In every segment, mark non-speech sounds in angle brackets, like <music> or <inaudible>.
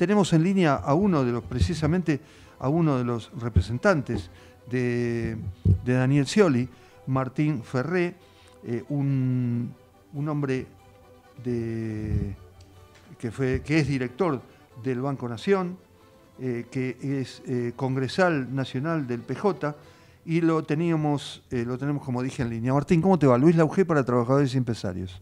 Tenemos en línea a uno de los, precisamente, a uno de los representantes de, Daniel Scioli, Martín Ferré, eh, un, hombre que, fue, que es director del Banco Nación, eh, que es eh, congresal nacional del PJ, y lo teníamos, lo tenemos como dije en línea. Martín, ¿cómo te va? Luis UGE para Trabajadores y Empresarios.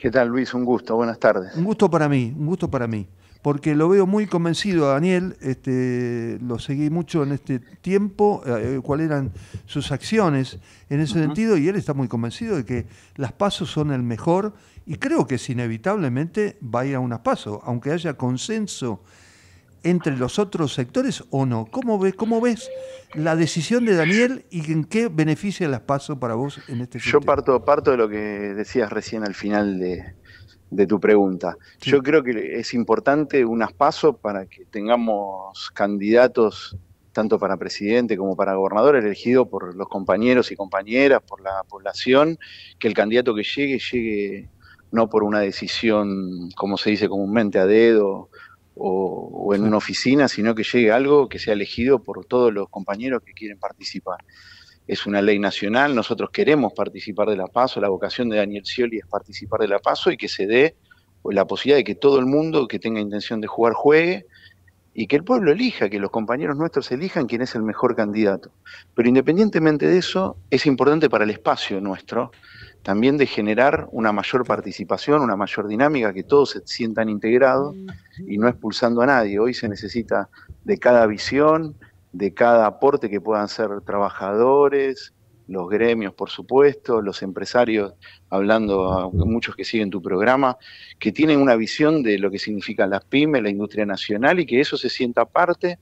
¿Qué tal, Luis? Un gusto, buenas tardes. Un gusto para mí, un gusto para mí porque lo veo muy convencido a Daniel, este, lo seguí mucho en este tiempo, eh, eh, cuáles eran sus acciones en ese sentido, y él está muy convencido de que las pasos son el mejor, y creo que es inevitablemente va a ir a unas pasos, aunque haya consenso entre los otros sectores o no. ¿Cómo ves, cómo ves la decisión de Daniel y en qué beneficia las pasos para vos en este sentido? Yo parto, parto de lo que decías recién al final de, de tu pregunta. Yo creo que es importante un pasos para que tengamos candidatos tanto para presidente como para gobernador, elegidos por los compañeros y compañeras, por la población, que el candidato que llegue llegue no por una decisión, como se dice comúnmente, a dedo o, en una oficina, sino que llegue algo que sea elegido por todos los compañeros que quieren participar es una ley nacional, nosotros queremos participar de la PASO, la vocación de Daniel Scioli es participar de la PASO y que se dé la posibilidad de que todo el mundo que tenga intención de jugar juegue y que el pueblo elija, que los compañeros nuestros elijan quién es el mejor candidato. Pero independientemente de eso, es importante para el espacio nuestro también de generar una mayor participación, una mayor dinámica, que todos se sientan integrados y no expulsando a nadie. Hoy se necesita de cada visión, de cada aporte que puedan ser trabajadores, los gremios, por supuesto, los empresarios, hablando a muchos que siguen tu programa, que tienen una visión de lo que significan las pymes, la industria nacional y que eso se sienta parte.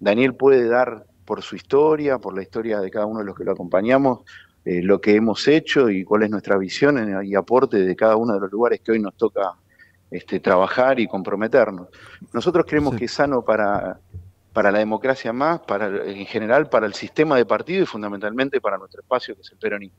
Daniel puede dar por su historia, por la historia de cada uno de los que lo acompañamos, eh, lo que hemos hecho y cuál es nuestra visión y aporte de cada uno de los lugares que hoy nos toca este, trabajar y comprometernos. Nosotros creemos que es sano para para la democracia más, para en general para el sistema de partido y fundamentalmente para nuestro espacio que es el peronismo.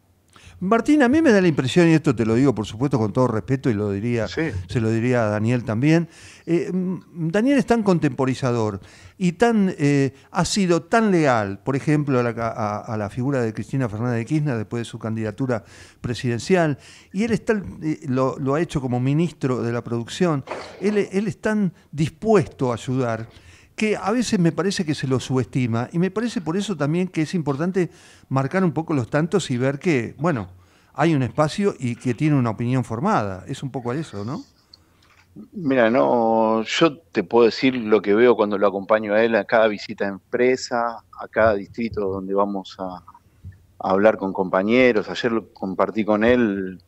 Martín, a mí me da la impresión, y esto te lo digo por supuesto con todo respeto y lo diría, se lo diría a Daniel también, eh, mm, Daniel es tan contemporizador y tan, eh, ha sido tan leal, por ejemplo, a la, figura de Cristina Fernández de Kirchner después de su candidatura presidencial, y él está eh, lo, ha hecho como ministro de la producción, él es tan dispuesto a ayudar que a veces me parece que se lo subestima y me parece por eso también que es importante marcar un poco los tantos y ver que, bueno, hay un espacio y que tiene una opinión formada. Es un poco eso, ¿no? Mira, no, yo te puedo decir lo que veo cuando lo acompaño a él a cada visita a empresa, a cada distrito donde vamos a, a hablar con compañeros. Ayer compartí con él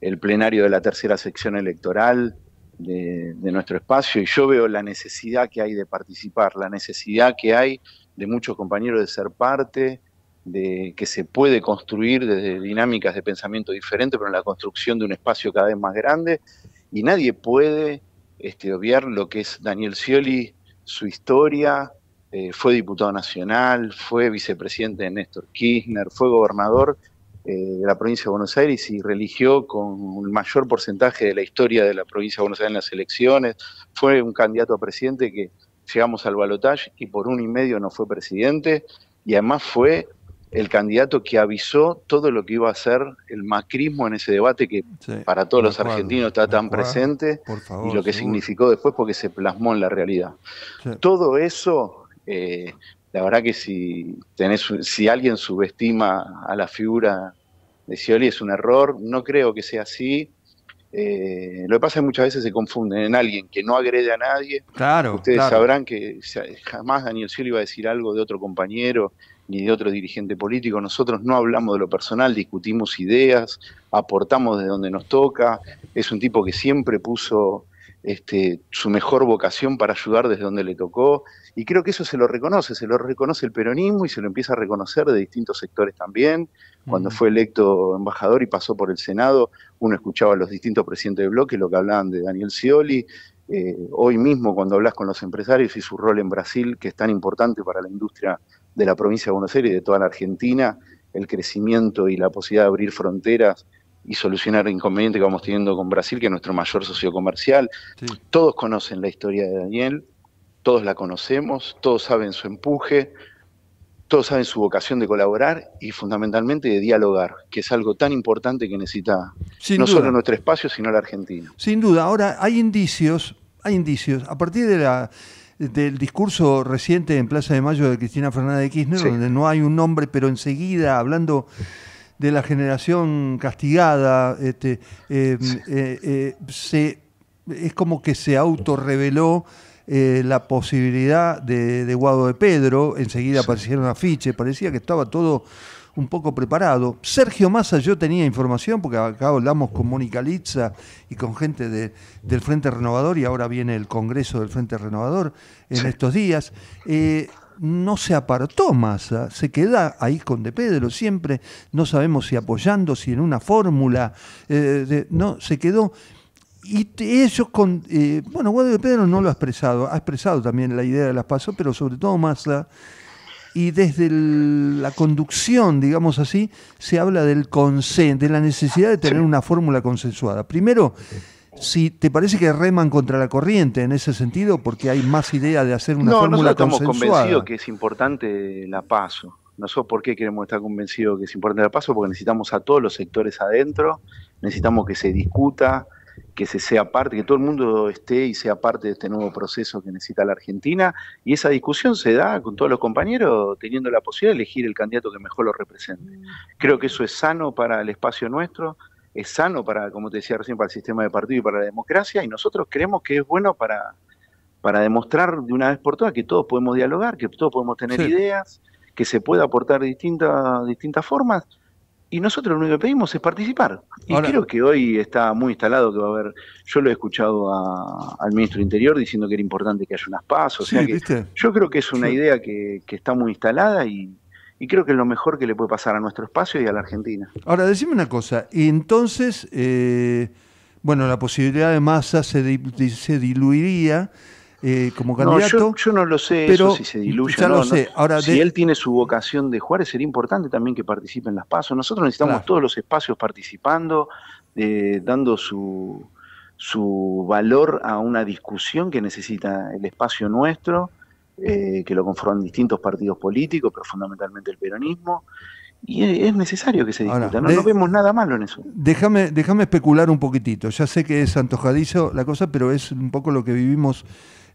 el plenario de la tercera sección electoral de, nuestro espacio y yo veo la necesidad que hay de participar, la necesidad que hay de muchos compañeros de ser parte, de que se puede construir desde dinámicas de pensamiento diferente, pero en la construcción de un espacio cada vez más grande y nadie puede este, obviar lo que es Daniel Scioli, su historia, eh, fue diputado nacional, fue vicepresidente de Néstor Kirchner, fue gobernador eh, de la provincia de Buenos Aires y religió con el mayor porcentaje de la historia de la provincia de Buenos Aires en las elecciones. Fue un candidato a presidente que llegamos al balotaje y por un y medio no fue presidente y además fue el candidato que avisó todo lo que iba a ser el macrismo en ese debate que para todos los argentinos está tan presente y lo que significó después porque se plasmó en la realidad. Todo eso eh, la verdad que si, tenés, si alguien subestima a la figura de Scioli es un error, no creo que sea así. Eh, lo que pasa es que muchas veces se confunden en alguien que no agrede a nadie. Claro, Ustedes sabrán que jamás Daniel Scioli iba a decir algo de otro compañero ni de otro dirigente político. Nosotros no hablamos de lo personal, discutimos ideas, aportamos de donde nos toca. Es un tipo que siempre puso este, su mejor vocación para ayudar desde donde le tocó. Y creo que eso se lo reconoce, se lo reconoce el peronismo y se lo empieza a reconocer de distintos sectores también. Cuando fue electo embajador y pasó por el Senado, uno escuchaba a los distintos presidentes de bloque lo que hablaban de Daniel Scioli. Eh, hoy mismo, cuando hablas con los empresarios y su rol en Brasil, que es tan importante para la industria de la provincia de Buenos Aires y de toda la Argentina, el crecimiento y la posibilidad de abrir fronteras y solucionar el inconveniente que vamos teniendo con Brasil, que es nuestro mayor socio comercial. Todos conocen la historia de Daniel, todos la conocemos, todos saben su empuje, todos saben su vocación de colaborar y fundamentalmente de dialogar, que es algo tan importante que necesita no solo nuestro espacio, sino la Argentina. Sin duda, ahora hay indicios, hay indicios, a partir de la del discurso reciente en Plaza de Mayo de Cristina Fernández de Kirchner, donde no hay un nombre, pero enseguida hablando de la generación castigada, este, em, eh, eh, es como que se autorreveló eh, la posibilidad de, Guado de Pedro, enseguida aparecieron afiches, parecía que estaba todo un poco preparado. Sergio Massa, yo tenía información, porque acá hablamos con Mónica Litza y con gente del Frente Renovador, y ahora viene el Congreso del Frente Renovador en estos días no se apartó Massa, se queda ahí con De Pedro siempre, no sabemos si apoyando, si en una fórmula, eh, no, se quedó. Y ellos con. Eh, bueno, Guadalupe Pedro no lo ha expresado, ha expresado también la idea de las PASO, pero sobre todo Massa. Y desde la conducción, digamos así, se habla del consen, de la necesidad de tener una fórmula consensuada. Primero, si te parece que reman contra la corriente en ese sentido, porque hay más idea de hacer una no, fórmula estamos convencidos que es importante la paso. Nosotros, ¿por qué queremos estar convencidos que es importante la paso? Porque necesitamos a todos los sectores adentro, necesitamos que se discuta, que se sea parte, que todo el mundo esté y sea parte de este nuevo proceso que necesita la Argentina. Y esa discusión se da con todos los compañeros, teniendo la posibilidad de elegir el candidato que mejor lo represente. Creo que eso es sano para el espacio nuestro, es sano para, como te decía recién, para el sistema de partido y para la democracia, y nosotros creemos que es bueno para, para demostrar de una vez por todas que todos podemos dialogar, que todos podemos tener ideas, que se puede aportar distintas, distintas formas, y nosotros lo único que pedimos es participar. Y creo que hoy está muy instalado que va a haber, yo lo he escuchado al ministro del Interior diciendo que era importante que haya unas pasos o sea que yo creo que es una idea que, que está muy instalada y, y creo que es lo mejor que le puede pasar a nuestro espacio y a la Argentina. Ahora, decime una cosa, entonces, eh, bueno, la posibilidad de masa se, diluiría. Eh, como candidato. No, yo, no lo sé pero eso, si se diluye. Ya no, si él tiene su vocación de Juárez, sería importante también que participe en las pasos. Nosotros necesitamos todos los espacios participando, eh, dando su, su valor a una discusión que necesita el espacio nuestro eh, que lo conforman distintos partidos políticos, pero fundamentalmente el peronismo. Y es necesario que se discuta, no, vemos nada malo en eso. Déjame, déjame especular un poquitito, ya sé que es antojadizo la cosa, pero es un poco lo que vivimos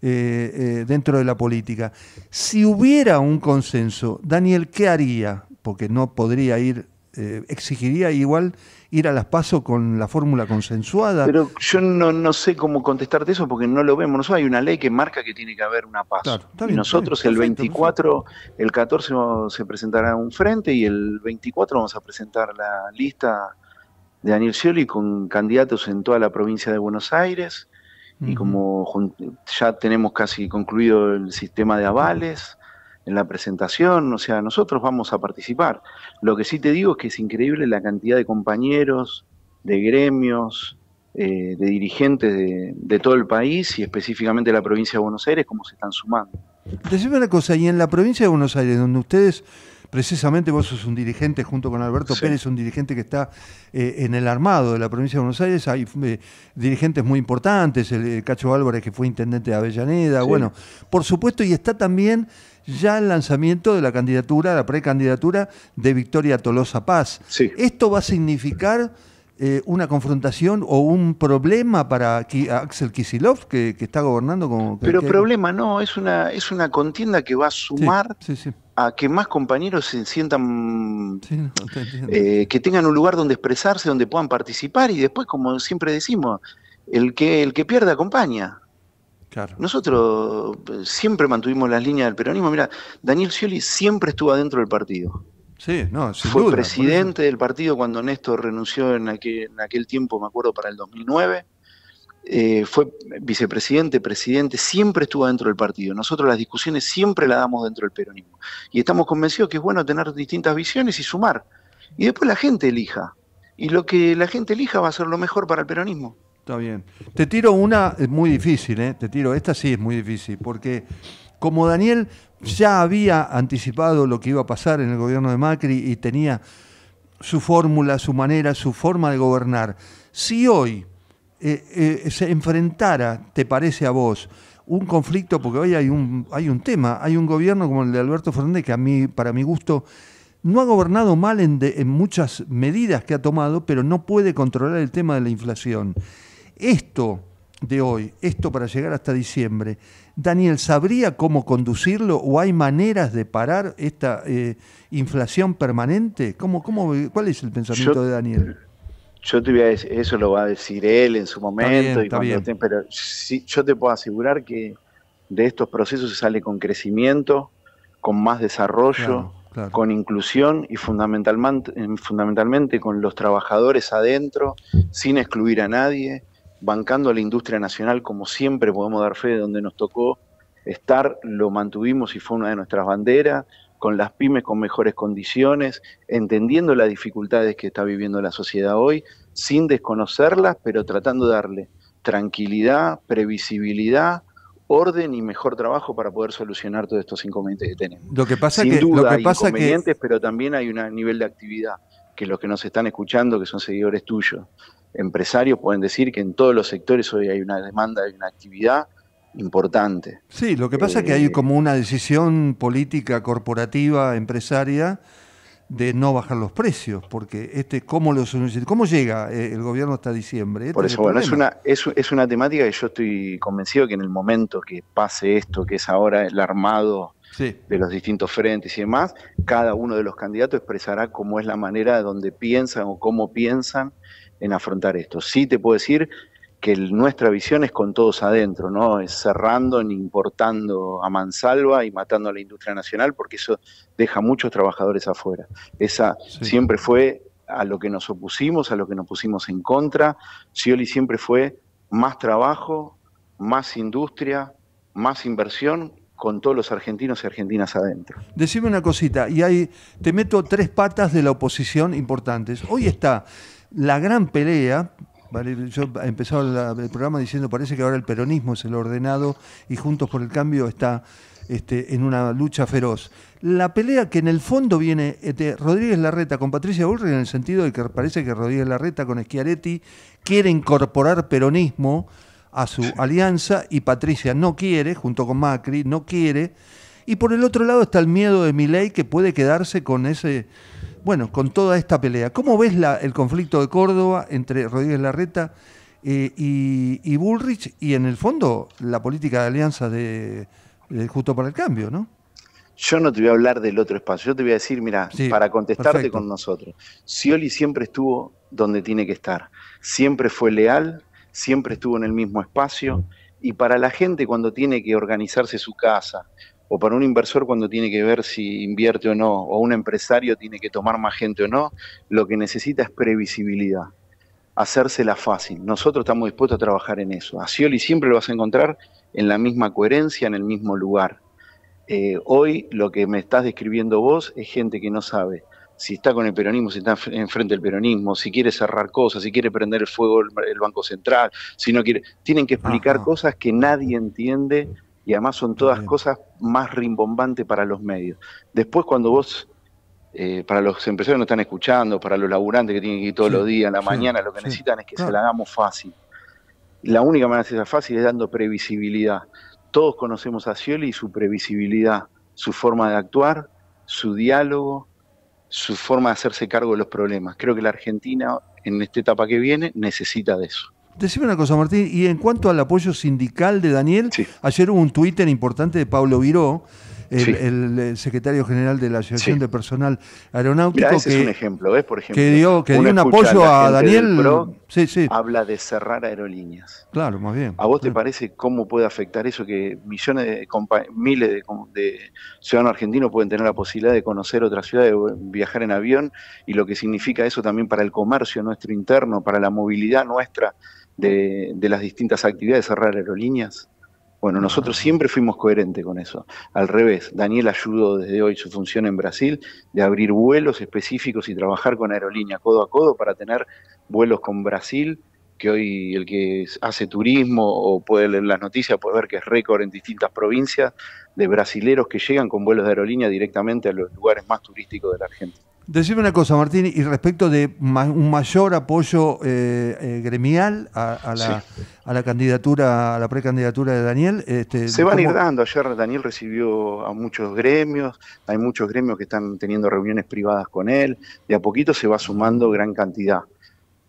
eh, eh, dentro de la política. Si hubiera un consenso, Daniel, ¿qué haría? Porque no podría ir eh, exigiría igual ir a las pasos con la fórmula consensuada. Pero yo no, no, sé cómo contestarte eso porque no lo vemos. Nosotros hay una ley que marca que tiene que haber una paso. y nosotros el 24, el 14 se presentará un frente y el 24 vamos a presentar la lista de Daniel Scioli con candidatos en toda la provincia de Buenos Aires. Y como ya tenemos casi concluido el sistema de avales, en la presentación, o sea, nosotros vamos a participar. Lo que sí te digo es que es increíble la cantidad de compañeros, de gremios, eh, de dirigentes de, todo el país y específicamente de la provincia de Buenos Aires, cómo se están sumando. Decime una cosa, y en la provincia de Buenos Aires, donde ustedes, precisamente vos sos un dirigente junto con Alberto Pérez, un dirigente que está eh, en el armado de la provincia de Buenos Aires, hay eh, dirigentes muy importantes, el, Cacho Álvarez que fue intendente de Avellaneda, bueno, por supuesto, y está también ya el lanzamiento de la candidatura, la precandidatura de Victoria Tolosa Paz. ¿Esto va a significar eh, una confrontación o un problema para Axel Kisilov, que, está gobernando como... Pero problema no, es una, es una contienda que va a sumar... a que más compañeros se sientan, eh, que tengan un lugar donde expresarse, donde puedan participar y después, como siempre decimos, el que, el que pierde acompaña. Nosotros eh, siempre mantuvimos las líneas del peronismo. Mira, Daniel Scioli siempre estuvo dentro del partido. Sí, no, Fue presidente del partido cuando Néstor renunció en aquel, en aquel tiempo, me acuerdo, para el 2009. Eh, fue vicepresidente, presidente, siempre estuvo dentro del partido. Nosotros las discusiones siempre las damos dentro del peronismo. Y estamos convencidos que es bueno tener distintas visiones y sumar. Y después la gente elija. Y lo que la gente elija va a ser lo mejor para el peronismo. Está bien. Te tiro una, es muy difícil, ¿eh? Te tiro, esta sí es muy difícil, porque como Daniel ya había anticipado lo que iba a pasar en el gobierno de Macri y tenía su fórmula, su manera, su forma de gobernar, si hoy eh, eh, se enfrentara, te parece a vos, un conflicto, porque hoy hay un, hay un tema, hay un gobierno como el de Alberto Fernández, que a mí, para mi gusto, no ha gobernado mal en, en muchas medidas que ha tomado, pero no puede controlar el tema de la inflación esto de hoy, esto para llegar hasta diciembre, Daniel, ¿sabría cómo conducirlo o hay maneras de parar esta eh, inflación permanente? ¿Cómo, cómo, cuál es el pensamiento de Daniel? Yo te voy a eso lo va a decir él en su momento, pero si yo te puedo asegurar que de estos procesos se sale con crecimiento, con más desarrollo. con inclusión y fundamentalmente con los trabajadores adentro, sin excluir a nadie, bancando a la industria nacional como siempre podemos dar fe de donde nos tocó estar, lo mantuvimos y fue una de nuestras banderas, con las pymes con mejores condiciones, entendiendo las dificultades que está viviendo la sociedad hoy, sin desconocerlas, pero tratando de darle tranquilidad, previsibilidad, orden y mejor trabajo para poder solucionar todos estos inconvenientes que tenemos. Lo que pasa sin que, lo pasa pero también hay un nivel de actividad que los que nos están escuchando, que son seguidores tuyos, empresarios pueden decir que en todos los sectores hoy hay una demanda, y una actividad importante. Sí, lo que pasa es que hay eh, como una decisión política corporativa, empresaria, de no bajar los precios, porque este cómo lo cómo llega eh, el gobierno hasta diciembre. Este por eso, bueno, es una, es, una temática que yo estoy convencido que en el momento que pase esto, que es ahora el armado de los distintos frentes y demás, cada uno de los candidatos expresará cómo es la manera de donde piensan o cómo piensan en afrontar esto. Sí te puedo decir que nuestra visión es con todos adentro, ¿no? Es cerrando, importando a mansalva y matando a la industria nacional, porque eso deja muchos trabajadores afuera. Esa siempre fue a lo que nos opusimos, a lo que nos pusimos en contra. Scioli siempre fue más trabajo, más industria, más inversión con todos los argentinos y argentinas adentro. Decime una cosita, y ahí te meto tres patas de la oposición importantes. Hoy está la gran pelea, yo he empezado el programa diciendo, parece que ahora el peronismo es el ordenado y Juntos por el Cambio está este, en una lucha feroz. La pelea que en el fondo viene de este, Rodríguez Larreta con Patricia Bullrich en el sentido de que parece que Rodríguez Larreta con Schiaretti quiere incorporar peronismo a su alianza y Patricia no quiere, junto con Macri, no quiere. Y por el otro lado está el miedo de Milei que puede quedarse con ese bueno, con toda esta pelea. ¿Cómo ves el conflicto de Córdoba entre Rodríguez Larreta eh, y, Bullrich y en el fondo la política de alianza de, Justo para el Cambio, ¿no? Yo no te voy a hablar del otro espacio, yo te voy a decir, mira, para contestarte con nosotros, Scioli siempre estuvo donde tiene que estar, siempre fue leal, siempre estuvo en el mismo espacio y para la gente cuando tiene que organizarse su casa, o para un inversor cuando tiene que ver si invierte o no, o un empresario tiene que tomar más gente o no, lo que necesita es previsibilidad, hacérsela fácil. Nosotros estamos dispuestos a trabajar en eso. A siempre lo vas a encontrar en la misma coherencia, en el mismo lugar. Eh, hoy lo que me estás describiendo vos es gente que no sabe si está con el peronismo, si está enfrente del peronismo, si quiere cerrar cosas, si quiere prender el fuego el, Banco Central, si no quiere... Tienen que explicar cosas que nadie entiende y además son todas cosas más rimbombantes para los medios. Después cuando vos, eh, para los empresarios que no están escuchando, para los laburantes que tienen que ir todos los días, en la mañana, lo que necesitan es que se la hagamos fácil. La única manera de hacerla fácil es dando previsibilidad. Todos conocemos a Scioli y su previsibilidad, su forma de actuar, su diálogo, su forma de hacerse cargo de los problemas. Creo que la Argentina, en esta etapa que viene, necesita de eso. Decime una cosa, Martín, y en cuanto al apoyo sindical de Daniel, ayer hubo un Twitter importante de Pablo Viró, el, secretario general de la Asociación de Personal Aeronáutico. que, es un ejemplo, ¿ves? Por que dio, un apoyo a, Daniel. habla de cerrar aerolíneas. Claro, más bien. ¿A vos te parece cómo puede afectar eso que millones de miles de, ciudadanos argentinos pueden tener la posibilidad de conocer otras ciudades, de viajar en avión, y lo que significa eso también para el comercio nuestro interno, para la movilidad nuestra? de, las distintas actividades, cerrar aerolíneas. Bueno, nosotros ah. siempre fuimos coherentes con eso. Al revés, Daniel ayudó desde hoy su función en Brasil de abrir vuelos específicos y trabajar con aerolíneas codo a codo para tener vuelos con Brasil, que hoy el que hace turismo o puede leer las noticias puede ver que es récord en distintas provincias de brasileros que llegan con vuelos de aerolínea directamente a los lugares más turísticos de la Argentina. Decime una cosa, Martín, y respecto de un mayor apoyo eh, eh, gremial a, la, candidatura, a la precandidatura de Daniel. Este, Se van a ir dando. Ayer Daniel recibió a muchos gremios, hay muchos gremios que están teniendo reuniones privadas con él. De a poquito se va sumando gran cantidad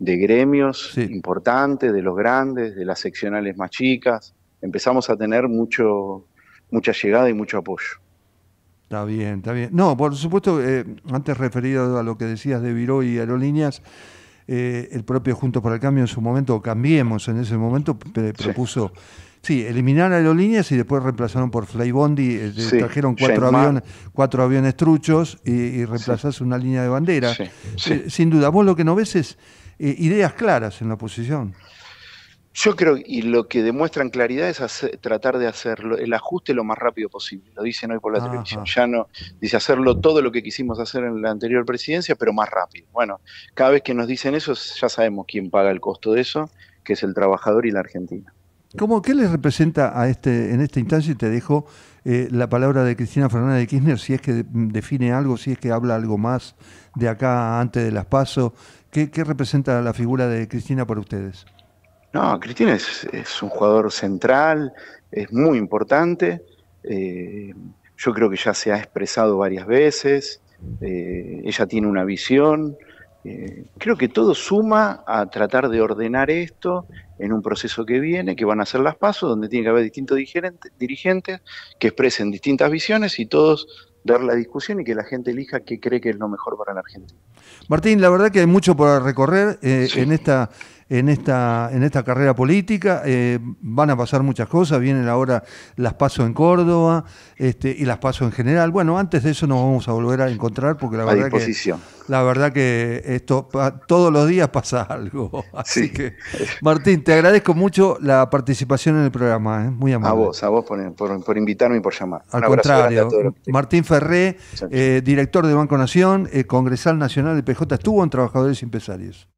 de gremios importantes, de los grandes, de las seccionales más chicas. Empezamos a tener mucho, mucha llegada y mucho apoyo. Está bien, está bien. No, por supuesto, eh, antes referido a lo que decías de Viró y Aerolíneas, eh, el propio Junto para el Cambio en su momento, o Cambiemos en ese momento, propuso, sí, eliminar Aerolíneas y después reemplazaron por Flybondi, eh, trajeron cuatro aviones, cuatro aviones truchos y, y una línea de bandera. sin duda, vos lo que no ves es ideas claras en la oposición. Yo creo, y lo que demuestran claridad es tratar de hacerlo, el ajuste lo más rápido posible. Lo dicen hoy por la televisión. Ya no, dice hacerlo todo lo que quisimos hacer en la anterior presidencia, pero más rápido. Bueno, cada vez que nos dicen eso, ya sabemos quién paga el costo de eso, que es el trabajador y la Argentina. ¿Cómo, ¿Qué les representa a este, en esta instancia? Y te dejo eh, la palabra de Cristina Fernández de Kirchner, si es que define algo, si es que habla algo más de acá antes de las pasos. ¿Qué representa la figura de Cristina para ustedes? No, Cristina es, un jugador central, es muy importante. Eh, yo creo que ya se ha expresado varias veces. Eh, ella tiene una visión. Eh, creo que todo suma a tratar de ordenar esto en un proceso que viene, que van a ser las pasos, donde tiene que haber distintos dirigentes, que expresen distintas visiones y todos dar la discusión y que la gente elija qué cree que es lo mejor para la Argentina. Martín, la verdad que hay mucho por recorrer en esta en esta, en esta carrera política. Eh, van a pasar muchas cosas, vienen ahora las PASO en Córdoba este, y las PASO en general. Bueno, antes de eso nos vamos a volver a encontrar porque la verdad que la verdad que esto todos los días pasa algo. <laughs> Así que Martín, te agradezco mucho la participación en el programa, eh, muy amable. A vos, a vos por, invitarme y por llamar. Al contrario, Martín Ferré, eh, director de Banco Nación, congresal nacional de PJ, estuvo en Trabajadores y Empresarios.